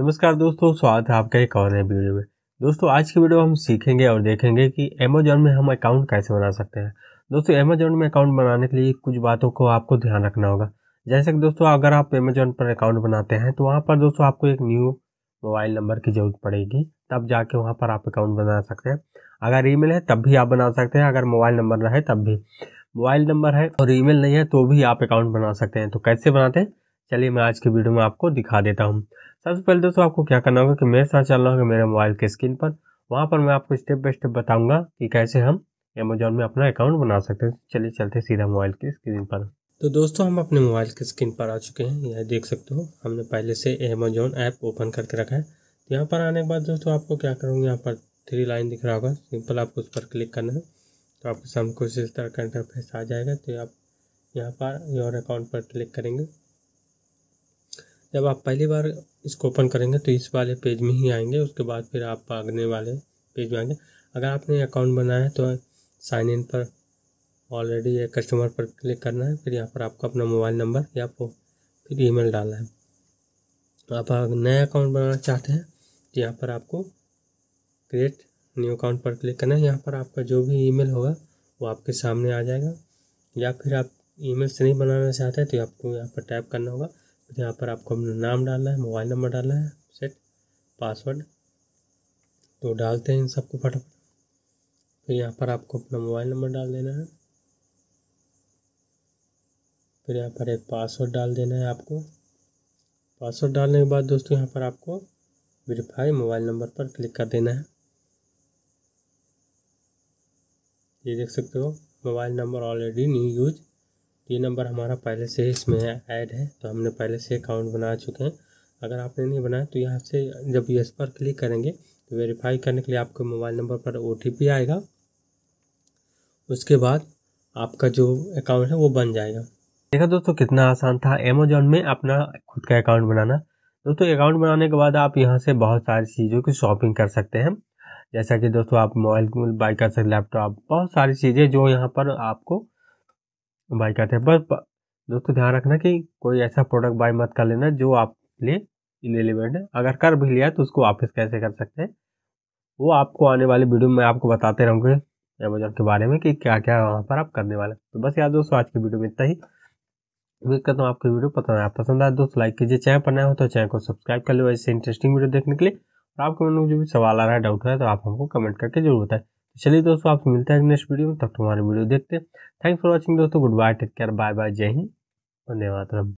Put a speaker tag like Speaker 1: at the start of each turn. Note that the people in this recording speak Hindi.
Speaker 1: नमस्कार दोस्तों स्वागत है आपका एक और नए वीडियो में दोस्तों आज की वीडियो हम सीखेंगे और देखेंगे कि अमेजोन में हम अकाउंट कैसे बना सकते हैं दोस्तों अमेजोन में अकाउंट बनाने के लिए कुछ बातों को आपको ध्यान रखना होगा जैसे कि दोस्तों अगर आप अमेजोन पर अकाउंट बनाते हैं तो वहाँ पर दोस्तों आपको एक न्यू मोबाइल नंबर की ज़रूरत पड़ेगी तब जाके वहाँ पर आप अकाउंट बना सकते हैं अगर ई है तब भी आप बना सकते हैं अगर मोबाइल नंबर रहे तब भी मोबाइल नंबर है और ईमेल नहीं है तो भी आप अकाउंट बना सकते हैं तो कैसे बनाते हैं चलिए मैं आज के वीडियो में आपको दिखा देता हूँ सबसे पहले दोस्तों आपको क्या करना होगा कि मेरे साथ चलना होगा मेरे मोबाइल के स्क्रीन पर वहाँ पर मैं आपको स्टेप बाय स्टेप बताऊँगा कि कैसे हम अमेजोन में अपना अकाउंट बना सकते हैं चलिए चलते सीधा मोबाइल की स्क्रीन पर तो दोस्तों हम अपने मोबाइल की स्क्रीन पर आ चुके हैं यह देख सकते हो हमने पहले से अमेजोन ऐप ओपन करके रखा है तो यहाँ पर आने के बाद दोस्तों आपको क्या करूँगा यहाँ पर थ्री लाइन दिख रहा होगा सिंपल आपको उस पर क्लिक करना है तो आपके सामने कुछ इस तरह का इंटरफेस आ जाएगा तो आप यहाँ पर योर अकाउंट पर क्लिक करेंगे जब आप पहली बार इसको ओपन करेंगे तो इस वाले पेज में ही आएंगे उसके बाद फिर आप आगने वाले पेज में आएंगे अगर आपने अकाउंट बनाया है तो साइन इन पर ऑलरेडी ये कस्टमर पर क्लिक करना है फिर यहाँ पर आपको अपना मोबाइल नंबर या फिर ईमेल डालना है आप नया अकाउंट बनाना चाहते हैं तो यहाँ पर आपको क्रिएट न्यू अकाउंट पर क्लिक करना है यहाँ पर आपका जो भी ईमेल होगा वो आपके सामने आ जाएगा या फिर आप ईमेल से नहीं बनाना चाहते तो आपको यहाँ पर टाइप करना होगा यहाँ पर आपको नाम डालना है मोबाइल नंबर डालना है सेट पासवर्ड तो डालते हैं इन सबको फटाफट फिर यहाँ पर आपको अपना मोबाइल नंबर डाल देना है फिर यहाँ पर एक पासवर्ड डाल देना है आपको पासवर्ड डालने के बाद दोस्तों यहाँ पर आपको वेरीफाई मोबाइल नंबर पर क्लिक कर देना है ये देख सकते हो mobile number already new use तीन नंबर हमारा पहले से ही इसमें ऐड है तो हमने पहले से अकाउंट बना चुके हैं अगर आपने नहीं बनाया तो यहाँ से जब यस पर क्लिक करेंगे तो वेरीफाई करने के लिए आपके मोबाइल नंबर पर ओ आएगा उसके बाद आपका जो अकाउंट है वो बन जाएगा देखा दोस्तों कितना आसान था अमेजोन में अपना खुद का अकाउंट बनाना दोस्तों अकाउंट बनाने के बाद आप यहाँ से बहुत सारी चीज़ों की शॉपिंग कर सकते हैं जैसा कि दोस्तों आप मोबाइल बाई कर सकते लैपटॉप बहुत सारी चीज़ें जो यहाँ पर आपको बाई करते हैं बस दोस्तों ध्यान रखना कि कोई ऐसा प्रोडक्ट बाई मत कर लेना जो आप लिए इनएलिवेंट है अगर कर भी लिया तो उसको वापस कैसे कर सकते हैं वो आपको आने वाले वीडियो में आपको बताते रहूँगे अमेजोन के बारे में कि क्या क्या वहाँ पर आप करने वाले तो बस यार दोस्तों आज की वीडियो में इतना ही उम्मीद करता हूँ आपको वीडियो पसंद आया पसंद आया दोस्तों लाइक कीजिए चैनल पर नया हो तो चैनल को सब्सक्राइब कर लो ऐसे इंटरेस्टिंग वीडियो देखने के लिए और आपके मन में जो भी सवाल आ रहा है डाउट है तो आप हमको कमेंट करके जरूर बताएं चलिए दोस्तों आपको मिलता है नेक्स्ट वीडियो में तब तुम्हारे वीडियो देखते हैं थैंक्स फॉर वॉचिंग दोस्तों good bye take care bye bye जय हिंद वंदे मातरम